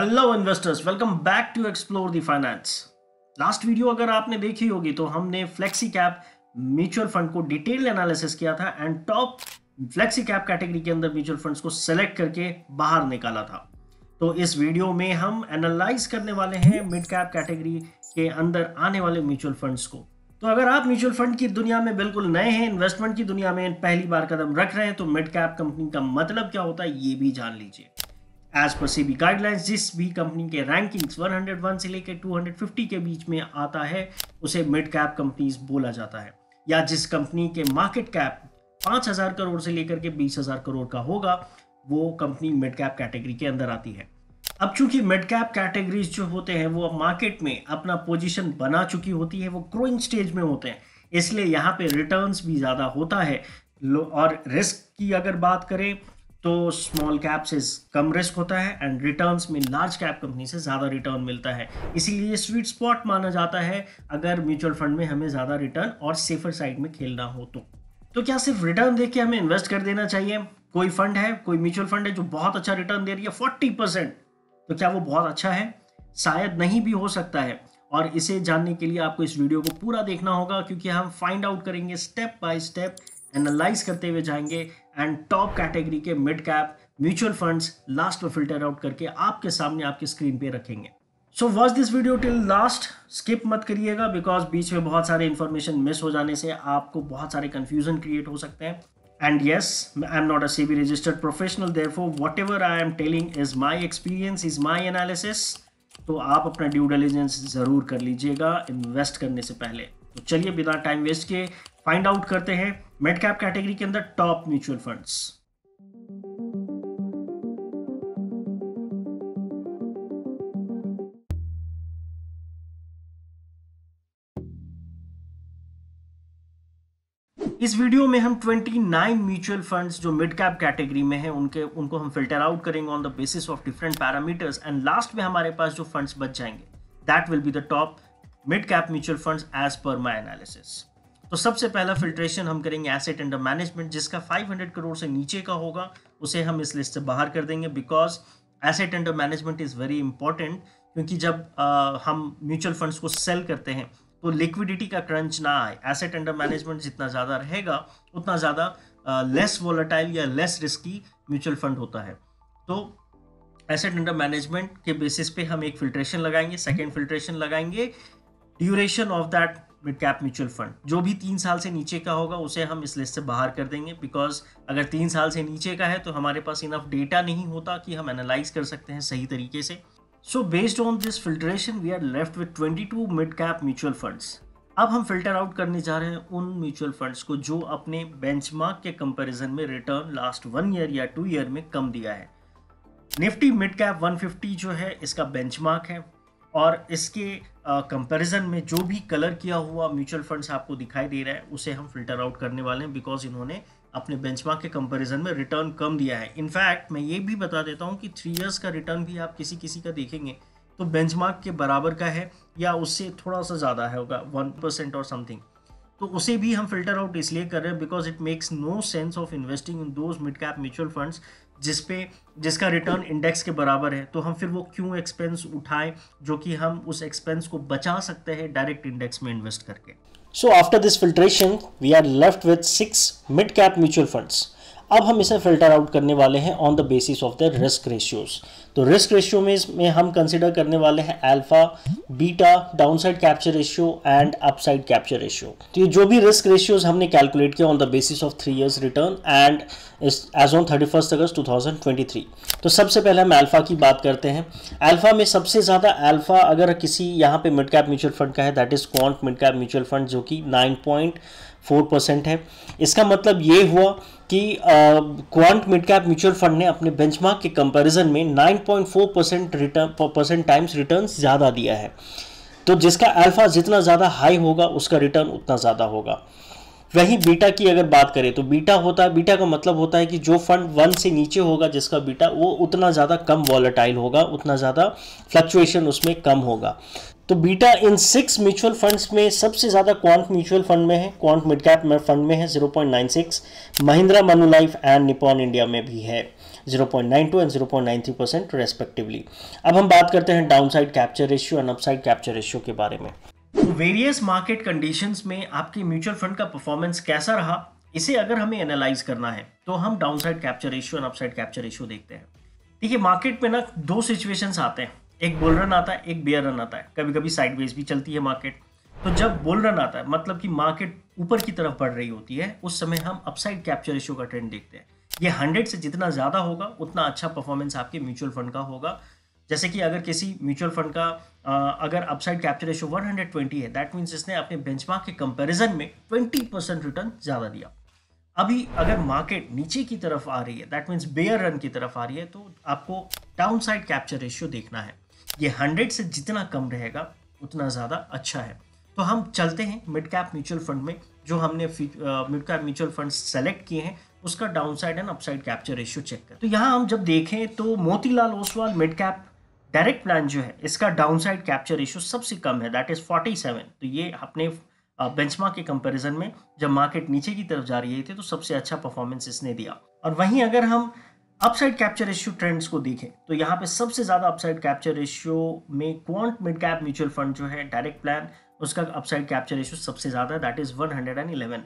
hello investors welcome back to explore the finance last video अगर आपने देखी होगी तो हमने फ्लेक्सी कैप म्यूचुअल फंड को डिटेल एनालिसिस किया था and top flexi cap category के अंदर म्यूचुअल फंड्स को सेलेक्ट करके बाहर निकाला था तो इस वीडियो में हम एनालाइज करने वाले हैं मिड कैप कैटेगरी के अंदर आने वाले म्यूचुअल फंड्स को तो अगर आप म्यूचुअल फंड की दुनिया में बिल्कुल नए हैं इन्वेस्टमेंट की दुनिया में पहली बार कदम रख रहे हैं तो मिड कैप कंपनी का मतलब क्या होता है ये भी जान लीजिए एज पर सेबी गाइडलाइंस जिस भी कंपनी के रैंकिंग्स 101 से लेकर 250 के बीच में आता है उसे मिड कैप कंपनीज बोला जाता है या जिस कंपनी के मार्केट कैप 5000 करोड़ से लेकर के 20000 करोड़ का होगा वो कंपनी मिड कैप कैटेगरी के अंदर आती है अब चूंकि मिड कैप कैटेगरीज जो होते हैं वो अब मार्केट में अपना पोजिशन बना चुकी होती है वो ग्रोइंग स्टेज में होते हैं इसलिए यहाँ पे रिटर्न्स भी ज़्यादा होता है और रिस्क की अगर बात करें तो स्मॉल कैप से कम रिस्क होता है एंड रिटर्न्स में लार्ज कैप कंपनी से ज़्यादा रिटर्न मिलता है इसीलिए स्वीट स्पॉट माना जाता है अगर म्यूचुअल फंड में हमें ज़्यादा रिटर्न और सेफर साइड में खेलना हो तो तो क्या सिर्फ रिटर्न देख के हमें इन्वेस्ट कर देना चाहिए कोई फंड है कोई म्यूचुअल फंड है जो बहुत अच्छा रिटर्न दे रही है फोर्टी परसेंट तो क्या वो बहुत अच्छा है शायद नहीं भी हो सकता है और इसे जानने के लिए आपको इस वीडियो को पूरा देखना होगा क्योंकि हम फाइंड आउट करेंगे स्टेप बाय स्टेप एनालाइज करते हुए जाएंगे एंड टॉप कैटेगरी के mid cap mutual funds last में फिल्टर आउट करके आपके सामने आपके स्क्रीन पे रखेंगे so watch this video till last skip मत करिएगा बिकॉज बीच में बहुत सारे इन्फॉर्मेशन मिस हो जाने से आपको बहुत सारे कन्फ्यूजन क्रिएट हो सकते हैं and yes I am not a SEBI registered professional therefore whatever I am telling is my experience is my analysis तो आप अपना ड्यू डिलीजेंस ज़रूर कर लीजिएगा इन्वेस्ट करने से पहले तो चलिए बिना टाइम वेस्ट किए फाइंड आउट करते हैं मेड कैप कैटेगरी के अंदर टॉप म्यूचुअल फंड्स इस वीडियो में हम 29 म्यूचुअल फंड्स जो मिड कैप कैटेगरी में हैं उनके उनको हम फिल्टर आउट करेंगे on the basis of different parameters and last में हमारे पास जो फंड्स बच जाएंगे that will be the top mid cap mutual funds as per my analysis तो सबसे पहला फिल्ट्रेशन हम करेंगे एसेट अंडर मैनेजमेंट जिसका 500 करोड़ से नीचे का होगा उसे हम इस लिस्ट से बाहर कर देंगे because asset under management is very important क्योंकि जब आ, हम म्यूचुअल फंड्स को सेल करते हैं तो लिक्विडिटी का क्रंच ना आए एसेट अंडर मैनेजमेंट जितना ज़्यादा रहेगा उतना ज़्यादा लेस वॉलेटाइल या लेस रिस्की म्यूचुअल फंड होता है तो एसेट अंडर मैनेजमेंट के बेसिस पे हम एक फिल्ट्रेशन लगाएंगे सेकेंड फिल्ट्रेशन लगाएंगे duration of that mid cap mutual fund जो भी तीन साल से नीचे का होगा उसे हम इस लिस्ट से बाहर कर देंगे बिकॉज अगर तीन साल से नीचे का है तो हमारे पास इनफ डेटा नहीं होता कि हम एनालाइज कर सकते हैं सही तरीके से so based on this filtration we are left with two mid cap mutual fund अब हम फिल्टर आउट करने जा रहे हैं उन म्यूचुअल फंड्स को जो अपने बेंचमार्क के कंपैरिजन में रिटर्न लास्ट वन ईयर या टू ईयर में कम दिया है निफ्टी मिड कैप 150 जो है इसका बेंचमार्क है और इसके कंपैरिजन में जो भी कलर किया हुआ म्यूचुअल फंड्स आपको दिखाई दे रहा है उसे हम फिल्टर आउट करने वाले हैं बिकॉज इन्होंने अपने बेंचमार्क के कंपैरिजन में रिटर्न कम दिया है इनफैक्ट मैं ये भी बता देता हूँ कि थ्री इयर्स का रिटर्न भी आप किसी किसी का देखेंगे तो बेंचमार्क के बराबर का है या उससे थोड़ा सा ज़्यादा है होगा वन परसेंट और समथिंग तो उसे भी हम फिल्टर आउट इसलिए कर रहे हैं because it makes no sense of investing in those mid cap mutual funds जिसपे जिसका रिटर्न इंडेक्स के बराबर है तो हम फिर वो क्यों एक्सपेंस उठाएं जो कि हम उस एक्सपेंस को बचा सकते हैं डायरेक्ट इंडेक्स में इन्वेस्ट करके so after this filtration we are left with six mid cap mutual funds अब हम इसे फिल्टर आउट करने वाले हैं on the basis of the risk ratios तो रिस्क रेशियो में इसमें हम कंसिडर करने वाले हैं alpha beta downside capture ratio and upside capture ratio तो ये जो भी रिस्क रेशियोज हमने कैलकुलेट किया on the basis of three years return and as on thirty first August two thousand twenty three तो सबसे पहले हम एल्फा की बात करते हैं एल्फा में सबसे ज़्यादा एल्फा अगर किसी यहाँ पे मिड कैप म्यूचुअल फंड का है that is Quant mid cap mutual fund जो कि नाइन पॉइंट फोर परसेंट है इसका मतलब ये हुआ कि quant mid cap mutual fund ने अपने बेंचमार्क के कंपैरिजन में 9.4 percent return percent times return ज़्यादा दिया है तो जिसका अल्फा जितना ज़्यादा हाई होगा उसका रिटर्न उतना ज़्यादा होगा वहीं बीटा की अगर बात करें तो बीटा होता है बीटा का मतलब होता है कि जो फंड वन से नीचे होगा जिसका बीटा वो उतना ज़्यादा कम वॉलेटाइल होगा उतना ज़्यादा फ्लक्चुएशन उसमें कम होगा तो बीटा इन सिक्स म्यूचुअल फंड्स में सबसे ज़्यादा क्वांट म्यूचुअल फंड में है क्वांट मिड कैप फंड में है 0.96 Mahindra Manulife and Nippon India में भी है 0.92 एंड 0.93 परसेंट रेस्पेक्टिवली अब हम बात करते हैं downside capture ratio and upside capture ratio के बारे में वेरियस मार्केट कंडीशन में आपके म्यूचुअल फंड का परफॉर्मेंस कैसा रहा इसे अगर हमें एनालाइज करना है तो हम downside capture ratio and upside capture ratio देखते हैं देखिए मार्केट में ना दो सिचुएशंस आते हैं एक बुल रन आता है एक बेयर रन आता है कभी कभी साइडवेज भी चलती है मार्केट तो जब बुल रन आता है मतलब कि मार्केट ऊपर की तरफ बढ़ रही होती है उस समय हम अपसाइड कैप्चर रेशियो का ट्रेंड देखते हैं ये हंड्रेड से जितना ज़्यादा होगा उतना अच्छा परफॉर्मेंस आपके म्यूचुअल फंड का होगा जैसे कि अगर किसी म्यूचुअल फंड का आ, अगर अपसाइड कैप्चर रेशियो 120 है दैट मीन्स इसने अपने बेंचमार्क के कंपैरिजन में 20 परसेंट रिटर्न ज़्यादा दिया अभी अगर मार्केट नीचे की तरफ आ रही है दैट मीन्स बेयर रन की तरफ आ रही है तो आपको डाउन साइड कैप्चर रेशियो देखना है ये हंड्रेड से जितना कम रहेगा उतना ज़्यादा अच्छा है तो हम चलते हैं मिड कैप म्यूचुअल फंड में जो हमने mid cap mutual fund select किए हैं उसका downside and upside capture ratio check करें तो यहाँ हम जब देखें तो Motilal Oswal mid cap direct plan जो है इसका डाउन साइड कैप्चर रेशियो सबसे कम है दैट इज़ फोर्टी सेवन तो ये अपने बेंच के कंपैरिजन में जब मार्केट नीचे की तरफ जा रही थी तो सबसे अच्छा परफॉर्मेंस इसने दिया और वहीं अगर हम अपसाइड कैप्चर रेशियो ट्रेंड्स को देखें तो यहाँ पे सबसे ज़्यादा अपसाइड कैप्चर रेशियो में quant mid cap mutual fund जो है डायरेक्ट प्लान उसका अपसाइड कैप्चर रेशियो सबसे ज़्यादा है दैट इज़ 111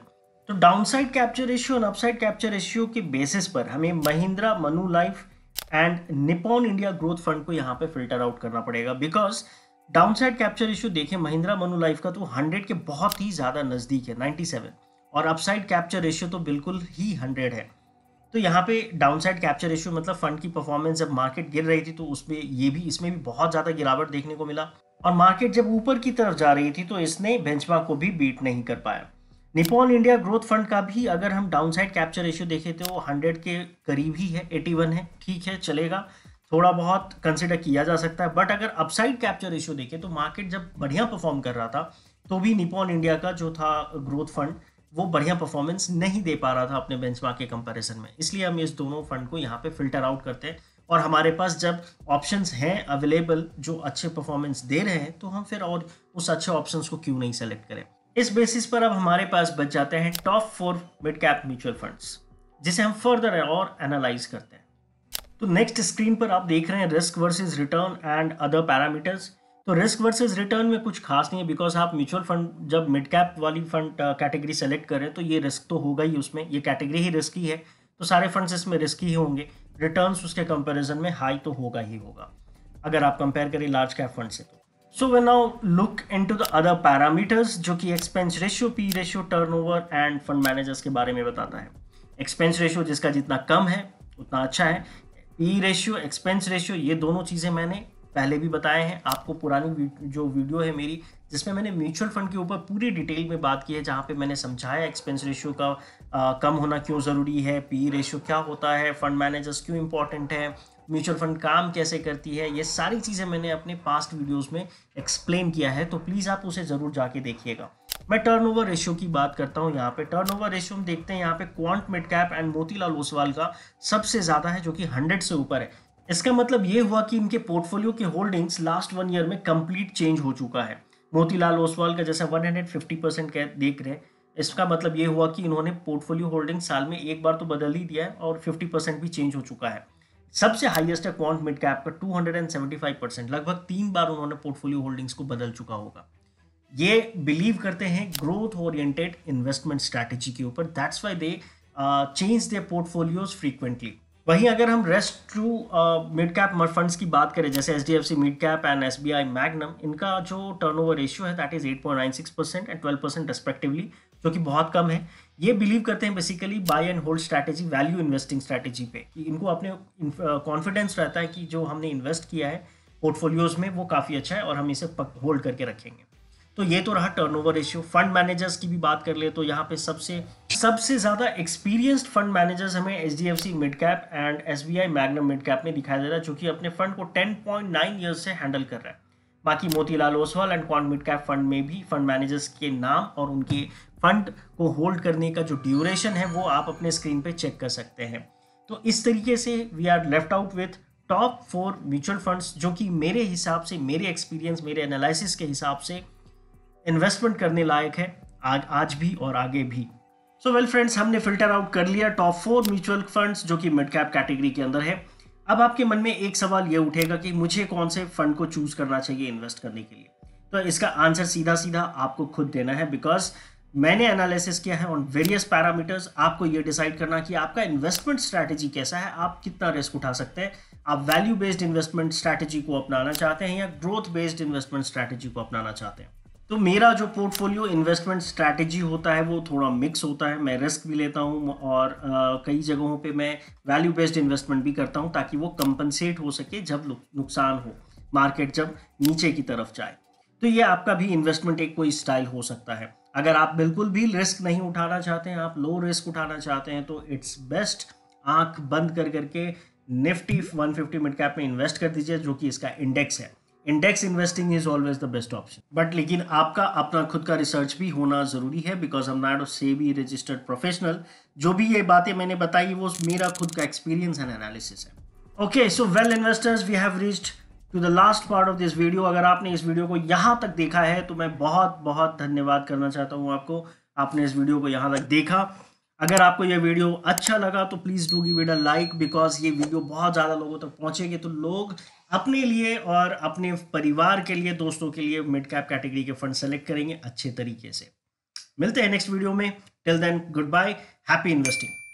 तो डाउनसाइड कैप्चर रेशियो और अपसाइड कैप्चर रेशियो के बेसिस पर हमें Mahindra Manulife and Nippon India growth fund को यहाँ पे फिल्टर आउट करना पड़ेगा बिकॉज डाउनसाइड कैप्चर रेशियो देखें महिंद्रा मनु लाइफ का तो 100 के बहुत ही ज़्यादा नज़दीक है 97 और अपसाइड कैप्चर रेशियो तो बिल्कुल ही 100 है तो यहाँ पे डाउनसाइड कैप्चर रेशियो मतलब फंड की परफॉर्मेंस जब मार्केट गिर रही थी तो उसमें ये भी इसमें भी बहुत ज़्यादा गिरावट देखने को मिला और मार्केट जब ऊपर की तरफ जा रही थी तो इसने बेंचमार्क को भी बीट नहीं कर पाया निपॉन इंडिया ग्रोथ फंड का भी अगर हम डाउनसाइड कैप्चर रेशियो देखें तो हंड्रेड के करीब ही है एटी वन है ठीक है चलेगा थोड़ा बहुत कंसिडर किया जा सकता है बट अगर अपसाइड कैप्चर रेशियो देखें तो मार्केट जब बढ़िया परफॉर्म कर रहा था तो भी निपॉन इंडिया का जो था ग्रोथ फंड वो बढ़िया परफॉर्मेंस नहीं दे पा रहा था अपने बेंचमार्क के कंपैरिजन में इसलिए हम इस दोनों फंड को यहाँ पे फिल्टर आउट करते हैं और हमारे पास जब ऑप्शंस हैं अवेलेबल जो अच्छे परफॉर्मेंस दे रहे हैं तो हम फिर और उस अच्छे ऑप्शंस को क्यों नहीं सेलेक्ट करें इस बेसिस पर अब हमारे पास बच जाते हैं top four mid cap mutual funds जिसे हम फर्दर और एनालाइज करते हैं तो नेक्स्ट स्क्रीन पर आप देख रहे हैं risk versus return and other parameters तो रिस्क वर्सेस रिटर्न में कुछ खास नहीं है बिकॉज आप म्यूचुअल फंड जब मिड कैप वाली फंड कैटेगरी सेलेक्ट करें तो ये रिस्क तो होगा ही उसमें ये कैटेगरी ही रिस्की है तो सारे फंड्स इसमें रिस्की ही होंगे रिटर्न उसके कंपेरिजन में हाई तो होगा ही होगा अगर आप कंपेयर करें लार्ज कैप फंड से तो So now look into the other parameters जो कि expense ratio P ratio turn and fund managers के बारे में बताता है एक्सपेंस रेशियो जिसका जितना कम है उतना अच्छा है पी रेशियो एक्सपेंस रेशियो ये दोनों चीज़ें मैंने पहले भी बताए हैं आपको पुरानी जो वीडियो है मेरी जिसमें मैंने म्यूचुअल फंड के ऊपर पूरी डिटेल में बात की है जहाँ पे मैंने समझाया एक्सपेंस रेशियो का आ, कम होना क्यों ज़रूरी है पी रेशियो क्या होता है फंड मैनेजर्स क्यों इंपॉर्टेंट है म्यूचुअल फंड काम कैसे करती है ये सारी चीज़ें मैंने अपने पास्ट वीडियोज़ में एक्सप्लेन किया है तो प्लीज़ आप उसे ज़रूर जाके देखिएगा मैं टर्न ओवर रेशियो की बात करता हूँ यहाँ पे ओवर रेशियो हम देखते हैं यहाँ पे quant mid cap and Motilal Oswal का सबसे ज़्यादा है जो कि हंड्रेड से ऊपर है इसका मतलब ये हुआ कि इनके पोर्टफोलियो के होल्डिंग्स लास्ट वन ईयर में कंप्लीट चेंज हो चुका है मोतीलाल ओसवाल का जैसा 150 परसेंट कह देख रहे हैं इसका मतलब ये हुआ कि इन्होंने पोर्टफोलियो होल्डिंग साल में एक बार तो बदल ही दिया है और 50 परसेंट भी चेंज हो चुका है सबसे हाईएस्ट है क्वांट मिड कैप का 275 परसेंट लगभग तीन बार उन्होंने पोर्टफोलियो होल्डिंग्स को बदल चुका होगा ये बिलीव करते हैं ग्रोथ ओरिएंटेड इन्वेस्टमेंट स्ट्रैटेजी के ऊपर that's why they change their portfolios frequently वहीं अगर हम rest two mid cap funds की बात करें जैसे H D F C mid cap and S B I magnum इनका जो टर्न ओवर रेशियो है that is eight point nine six percent and twelve percent respectively जो कि बहुत कम है ये बिलीव करते हैं basically buy and hold strategy value investing strategy पे कि इनको अपने कॉन्फिडेंस uh, रहता है कि जो हमने इन्वेस्ट किया है पोर्टफोलियोज़ में वो काफ़ी अच्छा है और हम इसे होल्ड करके रखेंगे तो ये तो रहा टर्नओवर रेशियो फंड मैनेजर्स की भी बात कर ले तो यहाँ पे सबसे सबसे ज़्यादा एक्सपीरियंस्ड फंड मैनेजर्स हमें H D F C mid cap and S B I magnum mid cap में दिखाई दे रहा है जो कि अपने फंड को टेन पॉइंट नाइन ईयर्स से हैंडल कर रहा है बाकी Motilal Oswal and quant mid cap fund में भी फंड मैनेजर्स के नाम और उनके फंड को होल्ड करने का जो ड्यूरेशन है वो आप अपने स्क्रीन पे चेक कर सकते हैं तो इस तरीके से we are left out with top four mutual funds जो कि मेरे हिसाब से मेरे एक्सपीरियंस मेरे एनालिसिस के हिसाब से इन्वेस्टमेंट करने लायक है आज आज भी और आगे भी सो वेल फ्रेंड्स हमने फिल्टर आउट कर लिया टॉप फोर म्यूचुअल फंड्स जो कि मिड कैप कैटेगरी के अंदर है अब आपके मन में एक सवाल ये उठेगा कि मुझे कौन से फंड को चूज करना चाहिए इन्वेस्ट करने के लिए तो इसका आंसर सीधा सीधा आपको खुद देना है बिकॉज मैंने एनालिसिस किया है ऑन वेरियस पैरामीटर्स आपको ये डिसाइड करना कि आपका इन्वेस्टमेंट स्ट्रैटेजी कैसा है आप कितना रिस्क उठा सकते हैं आप वैल्यू बेस्ड इन्वेस्टमेंट स्ट्रैटेजी को अपनाना चाहते हैं या ग्रोथ बेस्ड इन्वेस्टमेंट स्ट्रैटेजी को अपनाना चाहते हैं तो मेरा जो पोर्टफोलियो इन्वेस्टमेंट स्ट्रैटेजी होता है वो थोड़ा मिक्स होता है मैं रिस्क भी लेता हूँ और आ, कई जगहों पे मैं वैल्यू बेस्ड इन्वेस्टमेंट भी करता हूँ ताकि वो कंपनसेट हो सके जब नुकसान हो मार्केट जब नीचे की तरफ जाए तो ये आपका भी इन्वेस्टमेंट एक कोई स्टाइल हो सकता है अगर आप बिल्कुल भी रिस्क नहीं उठाना चाहते हैं आप लो रिस्क उठाना चाहते हैं तो इट्स बेस्ट आंख बंद कर करके निफ्टी 150 मिड कैप में इन्वेस्ट कर दीजिए जो कि इसका इंडेक्स है index investing is always the best option but लेकिन आपका अपना खुद का रिसर्च भी होना जरूरी है बिकॉज हम नॉट से बी रजिस्टर्ड प्रोफेशनल जो भी ये बातें मैंने बताई वो मेरा खुद का एक्सपीरियंस एंड एनालिसिस है okay so well investors we have reached to the last part of this video अगर आपने इस वीडियो को यहाँ तक देखा है तो मैं बहुत बहुत धन्यवाद करना चाहता हूँ आपको आपने इस वीडियो को यहाँ तक देखा अगर आपको यह वीडियो अच्छा लगा तो please do give it a like because ये वीडियो बहुत ज़्यादा लोगों तक तो पहुंचेगी तो लोग अपने लिए और अपने परिवार के लिए दोस्तों के लिए मिड कैप कैटेगरी के फंड सेलेक्ट करेंगे अच्छे तरीके से मिलते हैं नेक्स्ट वीडियो में till then goodbye happy investing